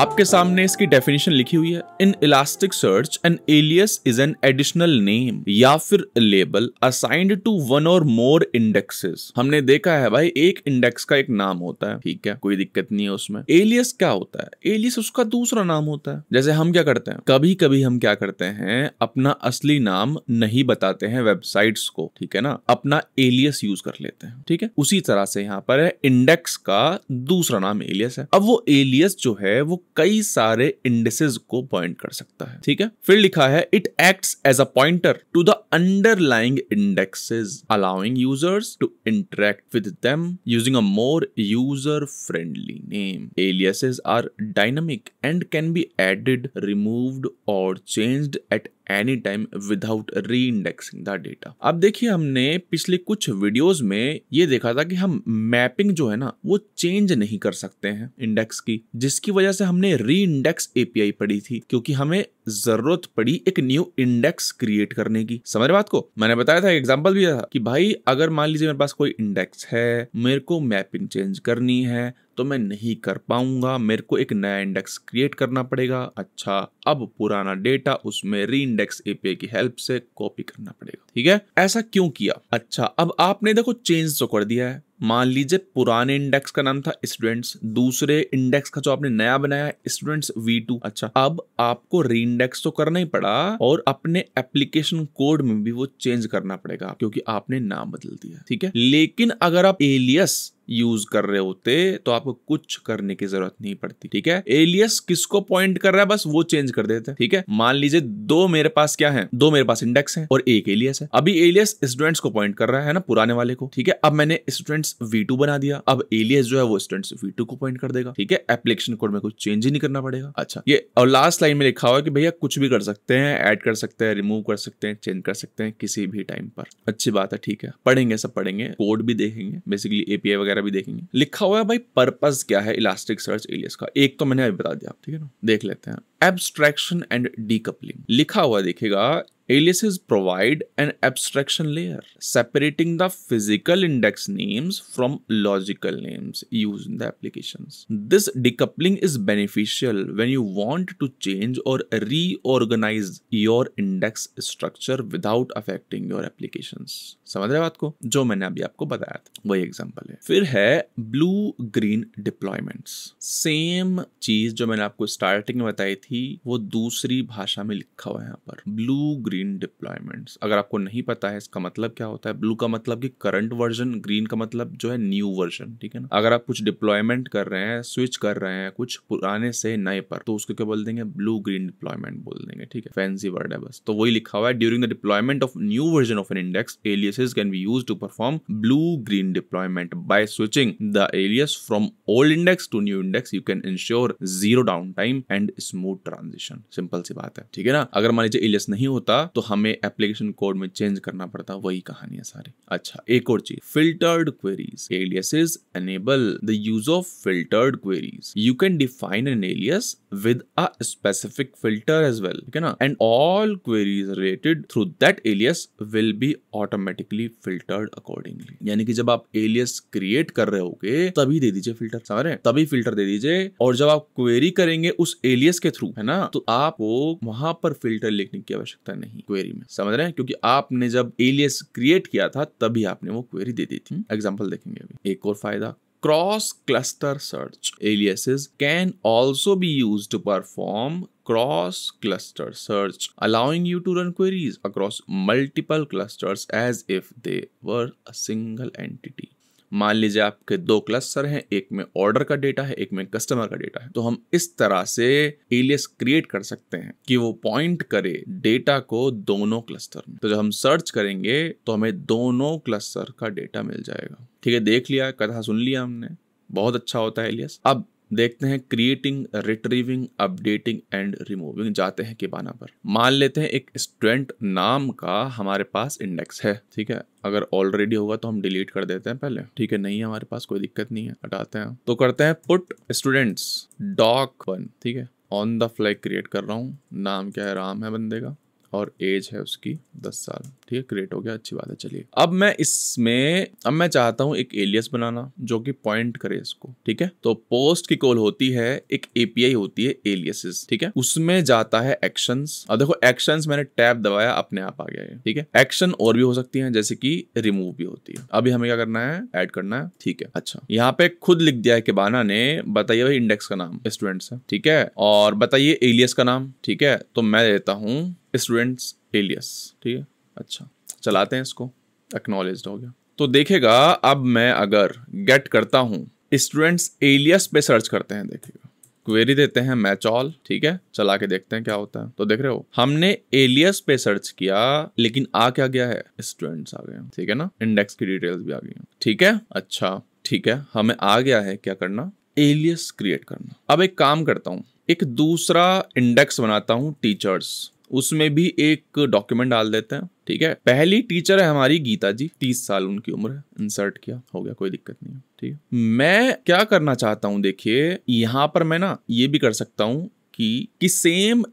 आपके सामने इसकी डेफिनेशन लिखी हुई है in Elasticsearch an alias is an additional name या फिर लेबल असाइंड टू वन और मोर इंडेक्सेस हमने देखा है भाई एक इंडेक्स का एक नाम होता है ठीक है कोई दिक्कत नहीं है उसमें एलियस क्या होता है एलियस उसका दूसरा नाम होता है जैसे हम क्या करते हैं कभी कभी हम क्या करते हैं अपना असली नाम नहीं बताते हैं वेबसाइट को ठीक है ना अपना एलियस यूज कर लेते हैं ठीक है उसी तरह से यहाँ पर है इंडेक्स का दूसरा नाम एलियस है अब वो एलियस जो है वो कई सारे इंडेसेस को पॉइंट कर सकता है ठीक है फिर लिखा है it act as a pointer to the underlying indexes allowing users to interact with them using a more user friendly name aliases are dynamic and can be added removed और changed at any time without reindexing the data अब देखिए हमने पिछले कुछ videos में ये देखा था कि हम मैपिंग जो है ना वो चेंज नहीं कर सकते हैं इंडेक्स की जिसकी वजह से हमने री इंडेक्स एपीआई पढ़ी थी क्योंकि हमें जरूरत पड़ी एक न्यू इंडेक्स क्रिएट करने की समझ बात को मैंने बताया था एग्जाम्पल भी था कि भाई अगर मान लीजिए मेरे पास कोई इंडेक्स है मेरे को मैपिंग चेंज करनी है तो मैं नहीं कर पाऊंगा मेरे को एक नया इंडेक्स क्रिएट करना पड़ेगा अच्छा अब पुराना डेटा उसमें री इंडेक्स एपीआई की हेल्प से कॉपी करना पड़ेगा ठीक है ऐसा क्यों किया अच्छा अब आपने देखो चेंज तो कर दिया है मान लीजिए पुराने इंडेक्स का नाम था स्टूडेंट्स दूसरे इंडेक्स का जो आपने नया बनाया स्टूडेंट्स वी टू अच्छा अब आपको री इंडेक्स तो करना ही पड़ा और अपने एप्लीकेशन कोड में भी वो चेंज करना पड़ेगा क्योंकि आपने नाम बदल दिया ठीक है लेकिन अगर आप एलियस यूज कर रहे होते तो आपको कुछ करने की जरूरत नहीं पड़ती ठीक है एलियस किसको पॉइंट कर रहा है बस वो चेंज कर देते हैं ठीक है मान लीजिए दो मेरे पास क्या है दो मेरे पास इंडेक्स है और एक एलियस है अभी एलियस स्टूडेंट्स को पॉइंट कर रहा है ना पुराने वाले को ठीक है अब मैंने स्टूडेंट्स वी बना दिया अब एलियस जो है वो स्टूडेंट्स वी को पॉइंट कर देगा ठीक है एप्लीकेशन कोड में कुछ चेंज ही नहीं करना पड़ेगा अच्छा ये और लास्ट लाइन में लिखा हुआ है कि भैया कुछ भी कर सकते हैं ऐड कर सकते हैं रिमूव कर सकते हैं चेंज कर सकते हैं किसी भी टाइम पर अच्छी बात है ठीक है पढ़ेंगे सब पढ़ेंगे कोड भी देखेंगे बेसिकली एपीआई वगैरह वगैरह भी देखेंगे लिखा हुआ है भाई पर्पज क्या है इलास्टिक सर्च एलियस का एक तो मैंने अभी बता दिया आप ठीक है ना देख लेते हैं एब्स्ट्रैक्शन एंड डीकपलिंग लिखा हुआ देखेगा Aliases provide an abstraction layer, separating the physical index names from logical names used in the applications. This decoupling is beneficial when you want to change or reorganize your index structure without affecting your applications. समझ रहे बात को जो मैंने अभी आपको बताया था वही एग्जांपल है फिर है ब्लू ग्रीन डिप्लॉयमेंट्स सेम चीज जो मैंने आपको स्टार्टिंग में बताई थी वो दूसरी भाषा में लिखा हुआ है यहाँ पर ब्लू ग्रीन डिप्लॉयमेंट्स अगर आपको नहीं पता है इसका मतलब क्या होता है ब्लू का मतलब कि करंट वर्जन ग्रीन का मतलब जो है न्यू वर्जन ठीक है ना अगर आप कुछ डिप्लॉयमेंट कर रहे हैं स्विच कर रहे हैं कुछ पुराने से नए पर तो उसको क्या बोल देंगे ब्लू ग्रीन डिप्लॉयमेंट बोल देंगे ठीक है फैंसी वर्ड है बस तो वही लिखा हुआ है during the deployment of new version of an index aliases can be use to perform blue green deployment by switching the alias from old index to new index you can ensure zero downtime and smooth transition simple सी बात है ठीक है ना अगर मान लीजिए alias नहीं होता होता तो हमें एप्लीकेशन कोड में चेंज करना पड़ता वही कहानी है सारी अच्छा एक और चीज filtered queries aliases enable the use of filtered queries you can define an alias with a specific filter as well ठीक है ना and all queries related through that alias will be automatically filtered accordingly यानी कि जब आप alias create कर रहे हो तभी दे दीजिए फिल्टर सारे तभी फिल्टर दे दीजिए और जब आप क्वेरी करेंगे उस एलियस के थ्रू है ना तो आपको वहां पर फिल्टर लिखने की आवश्यकता नहीं नहीं क्वेरी में समझ रहे हैं क्योंकि आपने जब एलियस क्रिएट किया था तभी आपने वो क्वेरी दे दी थी एग्जाम्पल हम्म। देखेंगे अभी एक और फायदा cross cluster search aliases can also be use perform cross cluster search allowing you to run queries across multiple clusters as if they were a single entity मान लीजिए आपके दो क्लस्टर हैं एक में ऑर्डर का डेटा है एक में कस्टमर का डेटा है तो हम इस तरह से एलियस क्रिएट कर सकते हैं कि वो पॉइंट करे डेटा को दोनों क्लस्टर में तो जब हम सर्च करेंगे तो हमें दोनों क्लस्टर का डेटा मिल जाएगा ठीक है देख लिया कथा सुन लिया हमने बहुत अच्छा होता है एलियस अब देखते हैं creating retrieving updating and removing जाते हैं किबाना पर मान लेते हैं एक स्टूडेंट नाम का हमारे पास इंडेक्स है ठीक है अगर ऑलरेडी होगा तो हम डिलीट कर देते हैं पहले ठीक है नहीं हमारे पास कोई दिक्कत नहीं है हटाते हैं तो करते हैं पुट स्टूडेंट्स डॉक वन ठीक है ऑन द फ्लैग क्रिएट कर रहा हूँ नाम क्या है राम है बंदे का और एज है उसकी दस साल ठीक है क्रिएट हो गया अच्छी बात है चलिए अब मैं इसमें अब मैं चाहता हूँ एक एलियस बनाना जो कि पॉइंट करे इसको ठीक है तो पोस्ट की कॉल होती है एक एपीआई होती है एलियसेस ठीक है उसमें जाता है एक्शन अब देखो एक्शन मैंने टैब दबाया अपने आप आ गया ठीक है एक्शन और भी हो सकती है जैसे की रिमूव भी होती है अभी हमें क्या करना है एड करना है ठीक है अच्छा यहाँ पे खुद लिख दिया है किबाना ने बताइए भाई इंडेक्स का नाम स्टूडेंट है ठीक है और बताइए एलियस का नाम ठीक है तो मैं देता हूँ स्टूडेंट्स एलियस ठीक है अच्छा चलाते हैं इसको एक्नोलेज हो गया तो देखेगा अब मैं अगर गेट करता हूँ स्टूडेंट्स एलियस पे सर्च करते हैं देखिएगा क्वेरी देते हैं मैच ऑल ठीक है चला के देखते हैं क्या होता है तो देख रहे हो हमने एलियस पे सर्च किया लेकिन आ क्या गया है स्टूडेंट्स आ गए ठीक है ना इंडेक्स की डिटेल्स भी आ गई ठीक है अच्छा ठीक है हमें आ गया है क्या करना एलियस क्रिएट करना अब एक काम करता हूँ एक दूसरा इंडेक्स बनाता हूँ टीचर्स उसमें भी एक डॉक्यूमेंट डाल देते हैं ठीक है पहली टीचर है हमारी गीता जी तीस साल उनकी उम्र है इंसर्ट किया हो गया कोई दिक्कत नहीं है ठीक है मैं क्या करना चाहता हूँ देखिए यहाँ पर मैं ना ये भी कर सकता हूँ कि, कि सेम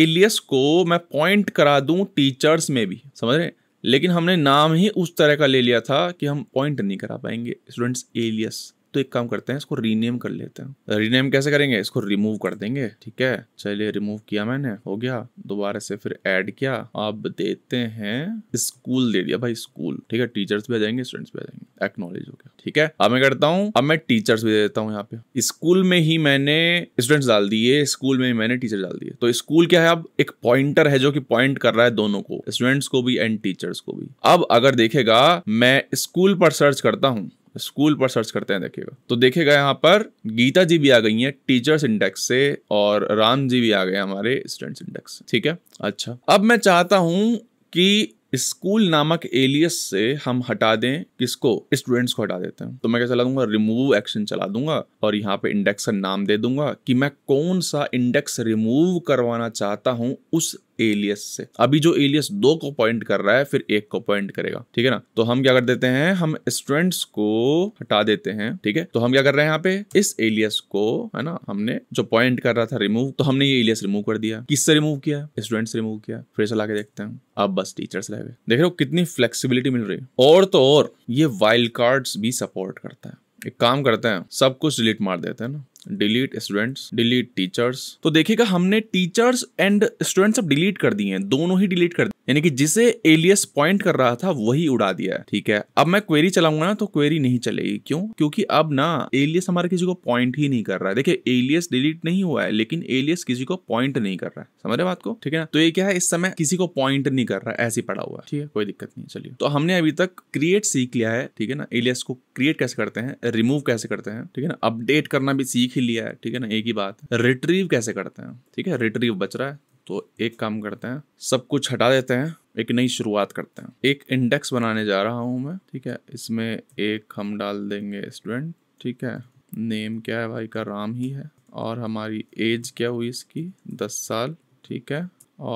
एलियस को मैं पॉइंट करा दूं टीचर्स में भी समझ रहे लेकिन हमने नाम ही उस तरह का ले लिया था कि हम पॉइंट नहीं करा पाएंगे स्टूडेंट्स एलियस तो एक काम करते हैं इसको रीनेम कर लेते हैं रीनेम uh, कैसे करेंगे इसको रिमूव कर देंगे ठीक है चलिए रिमूव किया मैंने हो गया दोबारा से फिर ऐड किया आप देते हैं स्कूल दे दिया भाई स्कूल ठीक है टीचर्स भी आ जाएंगे स्टूडेंट्स भी आ जाएंगे एक्नोलेज हो गया ठीक है अब मैं करता हूँ अब मैं टीचर्स भी दे देता हूँ यहाँ पे स्कूल में ही मैंने स्टूडेंट्स डाल दिए स्कूल में ही मैंने टीचर डाल दिए तो स्कूल क्या है अब एक पॉइंटर है जो कि पॉइंट कर रहा है दोनों को स्टूडेंट्स को भी एंड टीचर्स को भी अब अगर देखेगा मैं स्कूल पर सर्च करता हूँ स्कूल पर सर्च करते हैं देखिएगा तो देखेगा यहाँ पर गीता जी भी आ गई हैं टीचर्स इंडेक्स से और राम जी भी आ गए हमारे स्टूडेंट्स इंडेक्स से ठीक है अच्छा अब मैं चाहता हूँ कि स्कूल नामक एलियस से हम हटा दें किसको स्टूडेंट्स को हटा देते हैं तो मैं क्या चला दूंगा रिमूव एक्शन चला दूंगा और यहाँ पे इंडेक्स का नाम दे दूंगा कि मैं कौन सा इंडेक्स रिमूव करवाना चाहता हूँ उस एलियस से अभी जो एलियस दो को पॉइंट कर रहा है फिर एक को पॉइंट करेगा ठीक है ना तो हम क्या कर देते हैं हम स्टूडेंट्स को हटा देते हैं ठीक है तो हम क्या कर रहे हैं यहाँ पे इस एलियस को है ना हमने जो पॉइंट कर रहा था रिमूव तो हमने ये एलियस रिमूव कर दिया किससे रिमूव किया स्टूडेंट रिमूव किया फिर से ला देखते हैं अब बस टीचर्स रह गए देख रहे हो कितनी फ्लेक्सीबिलिटी मिल रही है और तो और ये वाइल्ड कार्ड भी सपोर्ट करता है एक काम करते हैं सब कुछ डिलीट मार देते हैं ना डिलीट स्टूडेंट्स डिलीट टीचर्स तो देखिएगा हमने टीचर्स एंड स्टूडेंट्स अब डिलीट कर दिए हैं दोनों ही डिलीट कर दिए यानी कि जिसे एलियस पॉइंट कर रहा था वही उड़ा दिया है ठीक है अब मैं क्वेरी चलाऊंगा ना तो क्वेरी नहीं चलेगी क्यों क्योंकि अब ना एलियस हमारे किसी को पॉइंट ही नहीं कर रहा है देखिए एलियस डिलीट नहीं हुआ है लेकिन एलियस किसी को पॉइंट नहीं कर रहा है समझ रहे बात को ठीक है ना तो ये क्या है इस समय किसी को पॉइंट नहीं कर रहा है ऐसे पड़ा हुआ है ठीक है कोई दिक्कत नहीं चलिए तो हमने अभी तक क्रिएट सीख लिया है ठीक है ना एलियस को क्रिएट कैसे करते हैं रिमूव कैसे करते हैं ठीक है ना अपडेट करना भी सीख ही लिया है ठीक है ना एक ही बात रिट्रीव कैसे करते हैं ठीक है रिट्रीव बच रहा है तो एक काम करते हैं सब कुछ हटा देते हैं एक नई शुरुआत करते हैं एक इंडेक्स बनाने जा रहा हूं मैं ठीक है इसमें एक हम डाल देंगे स्टूडेंट ठीक है नेम क्या है भाई का राम ही है और हमारी एज क्या हुई इसकी दस साल ठीक है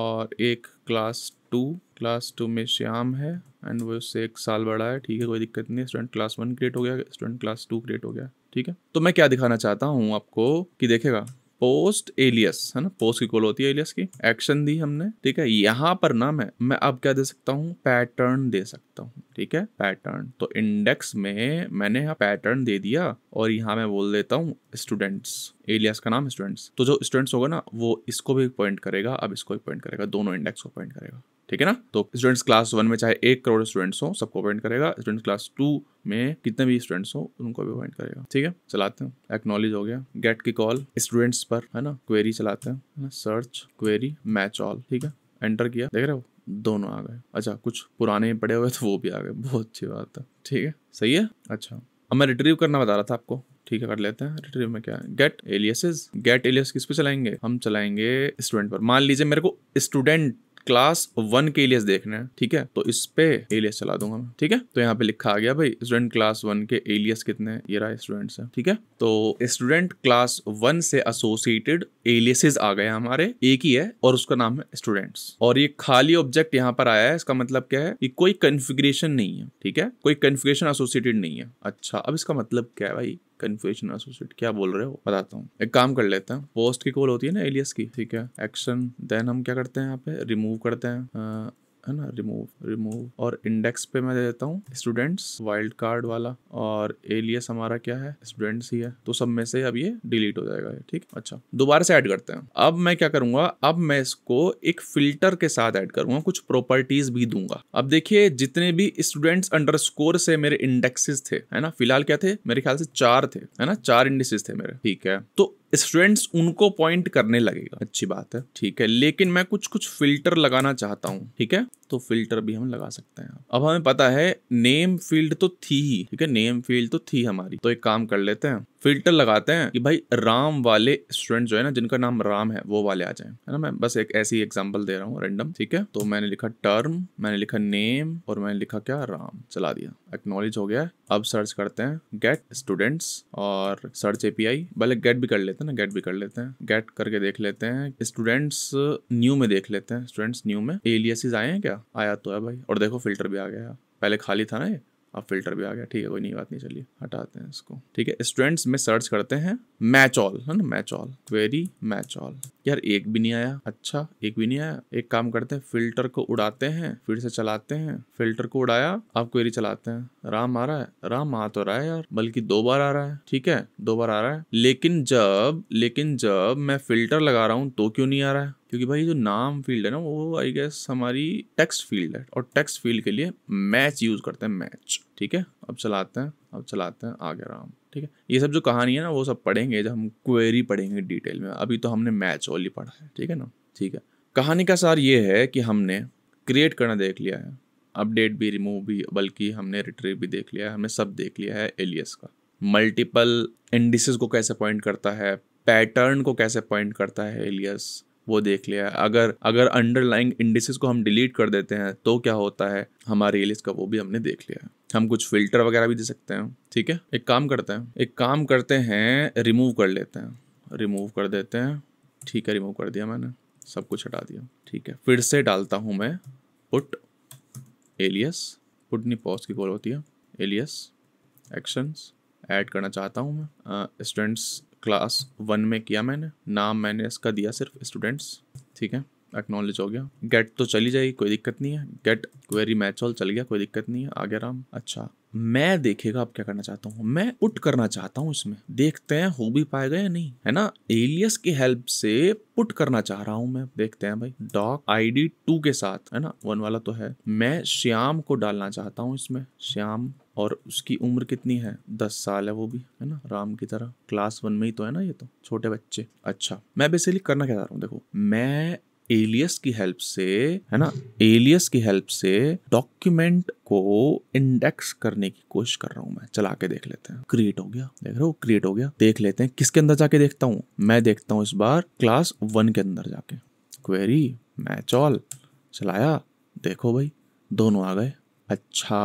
और एक क्लास टू क्लास टू में श्याम है एंड वो उससे एक साल बड़ा है ठीक है कोई दिक्कत नहीं स्टूडेंट क्लास वन क्रिएट हो गया स्टूडेंट क्लास टू क्रिएट हो गया ठीक है तो मैं क्या दिखाना चाहता हूँ आपको कि देखेगा पोस्ट एलियस है ना पोस्ट की कॉल होती है एलियस की एक्शन दी हमने ठीक है यहाँ पर ना मैं मैं अब क्या दे सकता हूँ पैटर्न दे सकता हूँ ठीक है पैटर्न तो इंडेक्स में मैंने यहाँ पैटर्न दे दिया और यहाँ मैं बोल देता हूँ स्टूडेंट्स एलियस का नाम स्टूडेंट्स तो जो स्टूडेंट्स होगा ना वो इसको भी पॉइंट करेगा अब इसको भी पॉइंट करेगा दोनों इंडेक्स को पॉइंट करेगा ठीक है ना तो स्टूडेंट्स क्लास वन में चाहे एक करोड़ स्टूडेंट्स हो सबको अपॉइंट करेगा स्टूडेंट्स क्लास टू में कितने भी स्टूडेंट्स हो उनको भी अपॉइंट करेगा ठीक है चलाते हैं एक्नोलेज हो गया गेट की कॉल स्टूडेंट्स पर है ना क्वेरी चलाते हैं सर्च क्वेरी मैच ऑल ठीक है एंटर किया देख रहे हो दोनों आ गए अच्छा कुछ पुराने पड़े हुए थे वो भी आ गए बहुत अच्छी बात है ठीक है सही है अच्छा अब मैं रिट्रीव करना बता रहा था आपको ठीक है कर लेते हैं रिट्रीव में क्या है गेट एलियस गेट एलियस किस पे चलाएंगे हम चलाएंगे स्टूडेंट पर मान लीजिए मेरे को स्टूडेंट क्लास वन के एलियस देखने हैं ठीक है तो इस पे एलियस चला दूंगा मैं ठीक है तो यहाँ पे लिखा आ गया भाई स्टूडेंट क्लास वन के एलियस कितने ये रहा स्टूडेंट्स है ठीक है तो स्टूडेंट क्लास वन से एसोसिएटेड एलियसेस आ गए हमारे एक ही है और उसका नाम है स्टूडेंट्स और ये खाली ऑब्जेक्ट यहाँ पर आया है इसका मतलब क्या है ये कोई कन्फिग्रेशन नहीं है ठीक है कोई कन्फिग्रेशन एसोसिएटेड नहीं है अच्छा अब इसका मतलब क्या है भाई कन्फ्यूजन एसोसिएट क्या बोल रहे हो बताता हूँ एक काम कर लेते हैं पोस्ट की कॉल होती है ना एलियस की ठीक है एक्शन देन हम क्या करते हैं यहाँ पे रिमूव करते हैं है ना रिमूव रिमूव और इंडेक्स पे मैं दे देता हूँ स्टूडेंट्स वाइल्ड कार्ड वाला और एलियस हमारा क्या है स्टूडेंट्स ही है तो सब में से अब ये डिलीट हो जाएगा ठीक अच्छा दोबारा से ऐड करते हैं अब मैं क्या करूंगा अब मैं इसको एक फिल्टर के साथ ऐड करूंगा कुछ प्रॉपर्टीज भी दूंगा अब देखिए जितने भी स्टूडेंट्स अंडरस्कोर से मेरे इंडेक्सेस थे है ना फिलहाल क्या थे मेरे ख्याल से चार थे है ना चार इंडेक्सेस थे मेरे ठीक है तो स्टूडेंट्स उनको पॉइंट करने लगेगा अच्छी बात है ठीक है लेकिन मैं कुछ कुछ फिल्टर लगाना चाहता हूँ ठीक है तो फिल्टर भी हम लगा सकते हैं अब हमें पता है नेम फील्ड तो थी ही ठीक है नेम फील्ड तो थी हमारी तो एक काम कर लेते हैं फिल्टर लगाते हैं कि भाई राम वाले स्टूडेंट जो है ना जिनका नाम राम है वो वाले आ जाए है ना मैं बस एक ऐसी एग्जाम्पल दे रहा हूँ रेंडम ठीक है तो मैंने लिखा टर्म मैंने लिखा नेम और मैंने लिखा क्या राम चला दिया एक्नोलेज हो गया अब सर्च करते हैं गेट स्टूडेंट्स और सर्च एपीआई भले गेट भी कर लेते हैं लेते हैं ना गेट भी कर लेते हैं गेट करके देख लेते हैं स्टूडेंट्स न्यू uh, में देख लेते हैं स्टूडेंट्स न्यू में एलियसिस आए हैं क्या आया तो है भाई और देखो फिल्टर भी आ गया पहले खाली था ना ये अब फिल्टर भी आ गया ठीक है कोई नहीं बात नहीं चलिए हटाते हैं इसको ठीक है स्टूडेंट्स में सर्च करते हैं मैच ऑल है ना match all query match all यार एक भी नहीं आया अच्छा एक भी नहीं आया एक काम करते हैं फिल्टर को उड़ाते हैं फिर से चलाते हैं फिल्टर को उड़ाया अब क्वेरी चलाते हैं राम आ रहा है राम आ तो रहा है यार बल्कि दो बार आ रहा है ठीक है दो बार आ रहा है लेकिन जब लेकिन जब मैं फिल्टर लगा रहा हूँ तो क्यों नहीं आ रहा है क्योंकि भाई जो नाम फील्ड है ना वो आई गेस हमारी टेक्स्ट फील्ड है और टेक्स्ट फील्ड के लिए मैच यूज़ करते हैं मैच ठीक है अब चलाते हैं अब चलाते हैं आगे आराम ठीक है ये सब जो कहानी है ना वो सब पढ़ेंगे जब हम क्वेरी पढ़ेंगे डिटेल में अभी तो हमने मैच ओली पढ़ा है ठीक है ना ठीक है कहानी का सार ये है कि हमने क्रिएट करना देख लिया है अपडेट भी रिमूव भी बल्कि हमने रिट्रीव भी देख लिया है हमने सब देख लिया है एलियस का मल्टीपल इंडिसेस को कैसे पॉइंट करता है पैटर्न को कैसे पॉइंट करता है एलियस वो देख लिया है अगर अगर अंडरलाइंग इंडिसेस को हम डिलीट कर देते हैं तो क्या होता है हमारे एलिस का वो भी हमने देख लिया है हम कुछ फिल्टर वगैरह भी दे सकते हैं ठीक है एक काम करते हैं एक काम करते हैं रिमूव कर लेते हैं रिमूव कर देते हैं ठीक है रिमूव कर दिया मैंने सब कुछ हटा दिया ठीक है फिर से डालता हूँ मैं पुट एलियस पुट नहीं पॉज की कॉल होती है एलियस एक्शंस ऐड करना चाहता हूँ मैं स्टूडेंट्स क्लास वन में किया मैंने नाम मैंने इसका दिया सिर्फ स्टूडेंट्स ठीक है एक्नोलेज हो गया गेट तो चली जाएगी कोई दिक्कत नहीं है गेट क्वेरी मैच ऑल चल गया कोई दिक्कत नहीं है आगे राम अच्छा मैं देखेगा आप क्या करना चाहता हूँ मैं पुट करना चाहता हूँ इसमें देखते हैं हो भी पाएगा या नहीं है ना एलियस की हेल्प से पुट करना चाह रहा हूँ मैं देखते हैं भाई डॉक आईडी डी टू के साथ है ना वन वाला तो है मैं श्याम को डालना चाहता हूँ इसमें श्याम और उसकी उम्र कितनी है दस साल है वो भी है ना राम की तरह क्लास वन में ही तो है ना ये तो छोटे बच्चे अच्छा मैं बेसिकली करना क्या चाह रहा हूँ देखो मैं एलियस की हेल्प से है ना एलियस की हेल्प से डॉक्यूमेंट को इंडेक्स करने की कोशिश कर रहा हूँ मैं चला के देख लेते हैं क्रिएट हो गया देख रहे हो क्रिएट हो गया देख लेते हैं किसके अंदर जाके देखता हूँ मैं देखता हूँ इस बार क्लास वन के अंदर जाके क्वेरी मैच ऑल चलाया देखो भाई दोनों आ गए अच्छा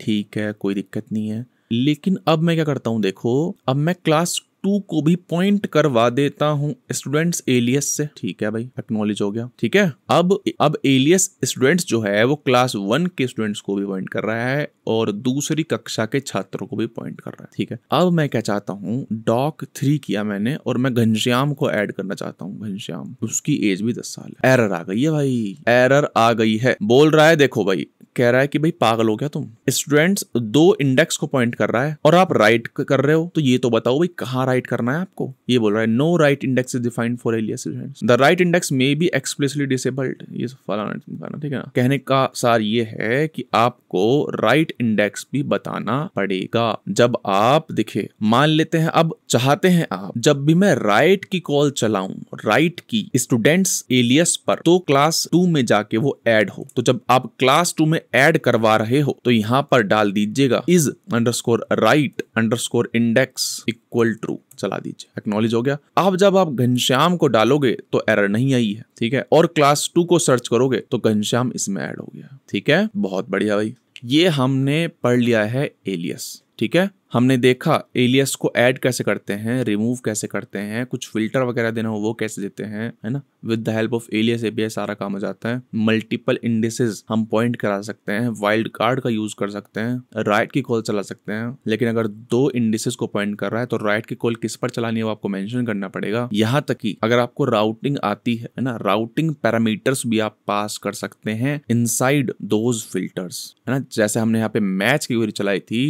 ठीक है कोई दिक्कत नहीं है लेकिन अब मैं क्या करता हूँ देखो अब मैं क्लास टू को भी पॉइंट करवा देता हूँ स्टूडेंट्स एलियस से ठीक है भाई एक्नोलेज हो गया ठीक है अब अब एलियस स्टूडेंट्स जो है वो क्लास वन के स्टूडेंट्स को भी पॉइंट कर रहा है और दूसरी कक्षा के छात्रों को भी पॉइंट कर रहा है ठीक है अब मैं क्या चाहता हूँ डॉक थ्री किया मैंने और मैं घनश्याम को ऐड करना चाहता हूँ घनश्याम उसकी एज भी दस साल है एरर आ गई है भाई एरर आ गई है बोल रहा है देखो भाई कह रहा है कि भाई पागल हो गया तुम स्टूडेंट्स दो इंडेक्स को पॉइंट कर रहा है और आप राइट कर रहे हो तो ये तो बताओ भाई कहाँ राइट राइट करना है आपको ये बोल रहा है no write index is defined for alias the write index may be explicitly disabled ये फलाना ठीक है ना कहने का सार ये है कि आपको राइट right इंडेक्स भी बताना पड़ेगा जब आप दिखे मान लेते हैं अब चाहते हैं आप जब भी मैं राइट right की कॉल चलाऊं राइट की स्टूडेंट्स एलियस पर तो क्लास टू में जाके वो एड हो तो जब आप क्लास टू में एड करवा रहे हो तो यहाँ पर डाल दीजिएगा is underscore write underscore index equal true चला दीजिए एक्नोलेज हो गया अब जब आप घनश्याम को डालोगे तो एरर नहीं आई है ठीक है और क्लास टू को सर्च करोगे तो घनश्याम इसमें ऐड हो गया ठीक है बहुत बढ़िया भाई ये हमने पढ़ लिया है एलियस ठीक है हमने देखा एलियस को ऐड कैसे करते हैं रिमूव कैसे करते हैं कुछ फिल्टर वगैरह देना हो वो कैसे देते हैं है ना with the help of alias ए सारा काम हो जाता है मल्टीपल इंडेसेस हम पॉइंट करा सकते हैं वाइल्ड कार्ड का यूज कर सकते हैं राइट की कॉल चला सकते हैं लेकिन अगर दो इंडेसेस को पॉइंट कर रहा है तो राइट की कॉल किस पर चलानी है वो आपको मैंशन करना पड़ेगा यहाँ तक कि अगर आपको राउटिंग आती है ना राउटिंग पैरामीटर्स भी आप पास कर सकते हैं साइड दोज फिल्टर्स है ना जैसे हमने यहाँ पे मैच की चलाई थी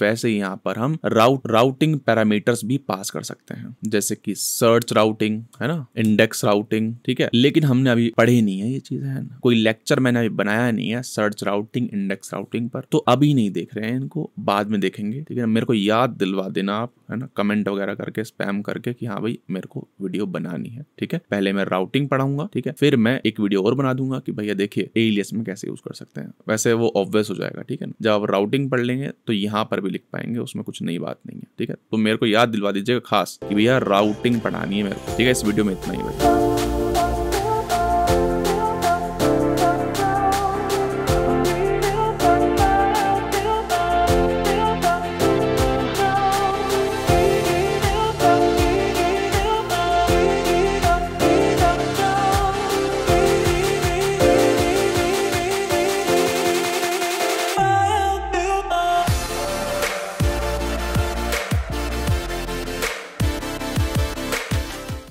वैसे ही यहाँ पर हम राउट राउटिंग पैरामीटर्स भी पास कर सकते हैं जैसे कि सर्च राउटिंग है ना इंडेक्स राउटिंग ठीक है लेकिन हमने अभी पढ़े नहीं है ये चीज है ना कोई लेक्चर मैंने अभी बनाया नहीं है सर्च राउटिंग इंडेक्स राउटिंग पर तो अभी नहीं देख रहे हैं इनको बाद में देखेंगे ठीक है मेरे को याद दिलवा देना आप है ना कमेंट वगैरह करके स्पैम करके कि हाँ भाई मेरे को वीडियो बनानी है ठीक है पहले मैं राउटिंग पढ़ाऊंगा ठीक है फिर मैं एक वीडियो और बना दूंगा कि भैया देखिए एलियस में कैसे यूज कर सकते हैं वैसे वो ऑब्वियस हो जाएगा ठीक है ना जब आप राउटिंग पढ़ लेंगे तो यहाँ पर भी लिख पाएंगे उस उसमें कुछ नई बात नहीं है ठीक है तो मेरे को याद दिलवा दीजिएगा खास कि भैया राउटिंग पढ़ानी है मेरे को ठीक है इस वीडियो में इतना ही बताया